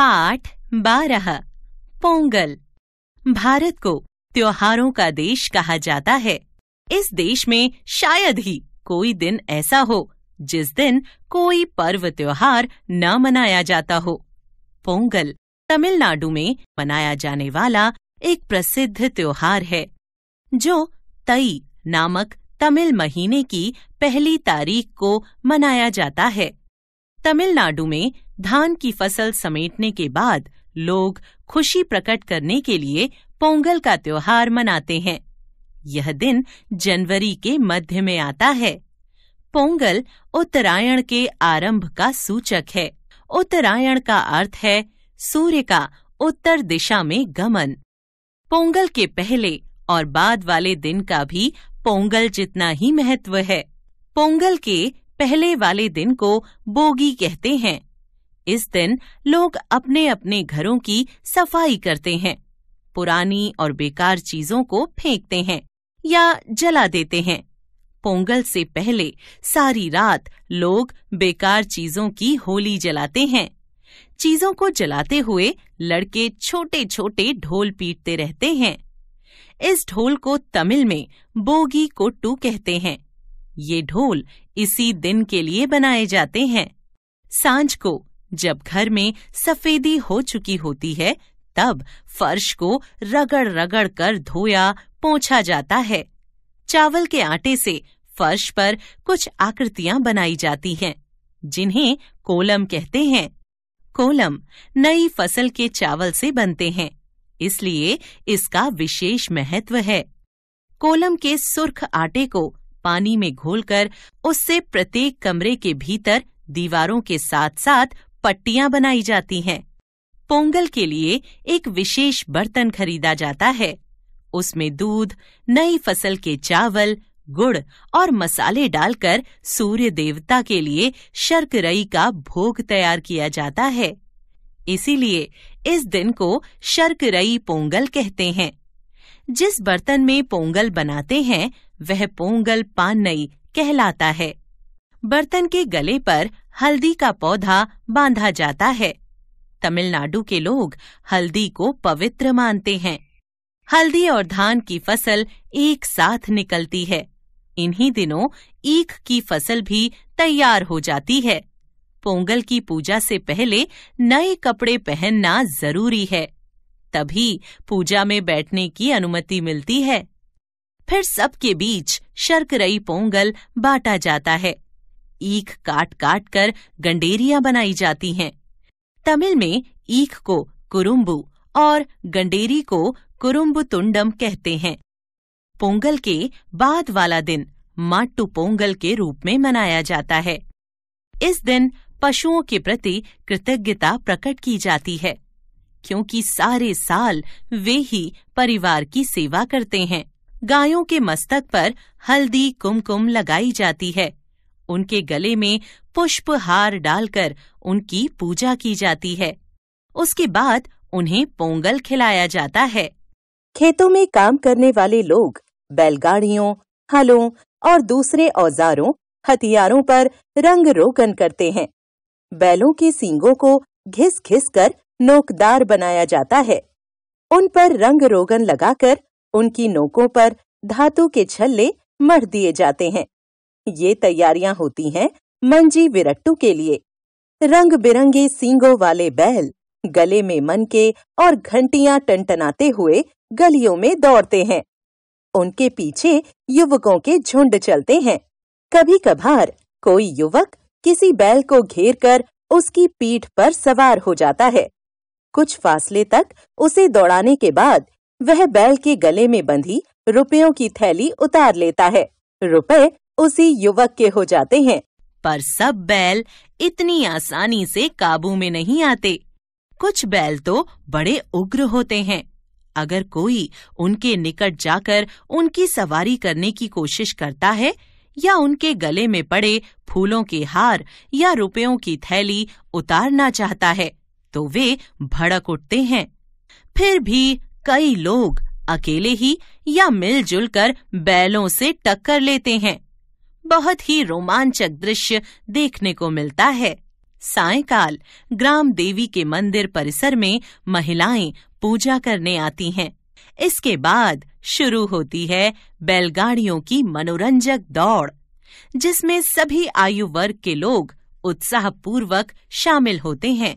पाठ बारह पोंगल भारत को त्योहारों का देश कहा जाता है इस देश में शायद ही कोई दिन ऐसा हो जिस दिन कोई पर्व त्योहार न मनाया जाता हो पोंगल तमिलनाडु में मनाया जाने वाला एक प्रसिद्ध त्योहार है जो तई नामक तमिल महीने की पहली तारीख को मनाया जाता है तमिलनाडु में धान की फसल समेटने के बाद लोग खुशी प्रकट करने के लिए पोंगल का त्योहार मनाते हैं यह दिन जनवरी के मध्य में आता है पोंगल उत्तरायण के आरंभ का सूचक है उत्तरायण का अर्थ है सूर्य का उत्तर दिशा में गमन पोंगल के पहले और बाद वाले दिन का भी पोंगल जितना ही महत्व है पोंगल के पहले वाले दिन को बोगी कहते हैं इस दिन लोग अपने अपने घरों की सफाई करते हैं पुरानी और बेकार चीजों को फेंकते हैं या जला देते हैं पोंगल से पहले सारी रात लोग बेकार चीजों की होली जलाते हैं चीजों को जलाते हुए लड़के छोटे छोटे ढोल पीटते रहते हैं इस ढोल को तमिल में बोगी कोट्टू कहते हैं ये ढोल इसी दिन के लिए बनाए जाते हैं सांझ को जब घर में सफेदी हो चुकी होती है तब फर्श को रगड़ रगड़ कर धोया पोंछा जाता है चावल के आटे से फर्श पर कुछ आकृतियां बनाई जाती हैं, जिन्हें कोलम कहते हैं कोलम नई फसल के चावल से बनते हैं इसलिए इसका विशेष महत्व है कोलम के सुर्ख आटे को पानी में घोलकर उससे प्रत्येक कमरे के भीतर दीवारों के साथ साथ पट्टियां बनाई जाती हैं पोंगल के लिए एक विशेष बर्तन खरीदा जाता है उसमें दूध नई फसल के चावल गुड़ और मसाले डालकर सूर्य देवता के लिए शर्करई का भोग तैयार किया जाता है इसीलिए इस दिन को शर्करई पोंगल कहते हैं जिस बर्तन में पोंगल बनाते हैं वह पोंगल पानई कहलाता है बर्तन के गले पर हल्दी का पौधा बांधा जाता है तमिलनाडु के लोग हल्दी को पवित्र मानते हैं हल्दी और धान की फसल एक साथ निकलती है इन्हीं दिनों ईख की फसल भी तैयार हो जाती है पोंगल की पूजा से पहले नए कपड़े पहनना जरूरी है तभी पूजा में बैठने की अनुमति मिलती है फिर सबके बीच शर्करई पोंगल बांटा जाता है ईख काट काट कर गंडेरिया बनाई जाती हैं तमिल में ईख को कुरुम्बु और गंडेरी को कुरुम्बु तुंडम कहते हैं पोंगल के बाद वाला दिन माटू पोंगल के रूप में मनाया जाता है इस दिन पशुओं के प्रति कृतज्ञता प्रकट की जाती है क्योंकि सारे साल वे ही परिवार की सेवा करते हैं गायों के मस्तक पर हल्दी कुमकुम लगाई जाती है उनके गले में पुष्प हार डालकर उनकी पूजा की जाती है उसके बाद उन्हें पोंगल खिलाया जाता है खेतों में काम करने वाले लोग बैलगाड़ियों हलों और दूसरे औजारों हथियारों पर रंग रोगन करते हैं बैलों के सींगों को घिस घिस कर नोकदार बनाया जाता है उन पर रंग रोगन लगाकर उनकी नोकों पर धातु के छल्ले मढ़ दिए जाते हैं ये तैयारियां होती हैं मंजी विरट्टू के लिए रंग बिरंगे सींगों वाले बैल गले में मन के और घंटियां टनटनाते हुए गलियों में दौड़ते हैं उनके पीछे युवकों के झुंड चलते हैं कभी कभार कोई युवक किसी बैल को घेर कर उसकी पीठ पर सवार हो जाता है कुछ फासले तक उसे दौड़ाने के बाद वह बैल के गले में बंधी रुपयों की थैली उतार लेता है रुपए उसी युवक के हो जाते हैं पर सब बैल इतनी आसानी से काबू में नहीं आते कुछ बैल तो बड़े उग्र होते हैं अगर कोई उनके निकट जाकर उनकी सवारी करने की कोशिश करता है या उनके गले में पड़े फूलों के हार या रुपयों की थैली उतारना चाहता है तो वे भड़क उठते हैं फिर भी कई लोग अकेले ही या मिलजुल कर बैलों से टक्कर लेते हैं बहुत ही रोमांचक दृश्य देखने को मिलता है सायकाल ग्राम देवी के मंदिर परिसर में महिलाएं पूजा करने आती हैं। इसके बाद शुरू होती है बैलगाड़ियों की मनोरंजक दौड़ जिसमें सभी आयु वर्ग के लोग उत्साहपूर्वक शामिल होते हैं